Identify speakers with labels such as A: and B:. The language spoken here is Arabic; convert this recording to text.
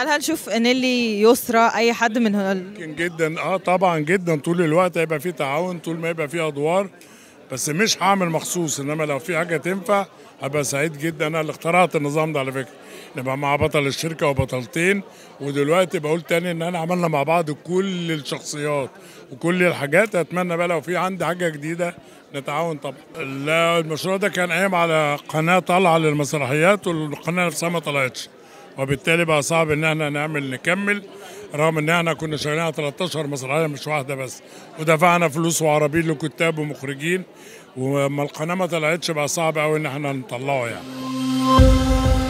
A: هل هنشوف انيلي يسرى اي حد من هنا ممكن
B: جدا اه طبعا جدا طول الوقت هيبقى في تعاون طول ما يبقى في ادوار بس مش هعمل مخصوص انما لو في حاجه تنفع هبقى سعيد جدا انا اللي اخترعت النظام ده على فكره نبقى مع بطل الشركه وبطلتين ودلوقتي بقول تاني ان انا عملنا مع بعض كل الشخصيات وكل الحاجات اتمنى بقى لو في عندي حاجه جديده نتعاون طبعا المشروع ده كان قايم على قناه طالعه للمسرحيات والقناه نفسها ما طلعتش وبالتالي بقى صعب ان احنا نعمل نكمل رغم ان احنا كنا شغالين على 13 مسرحيه مش واحده بس ودفعنا فلوس وعربيين لكتاب ومخرجين وما القناه ما طلعتش بقى صعب قوي ان احنا نطلعه يعني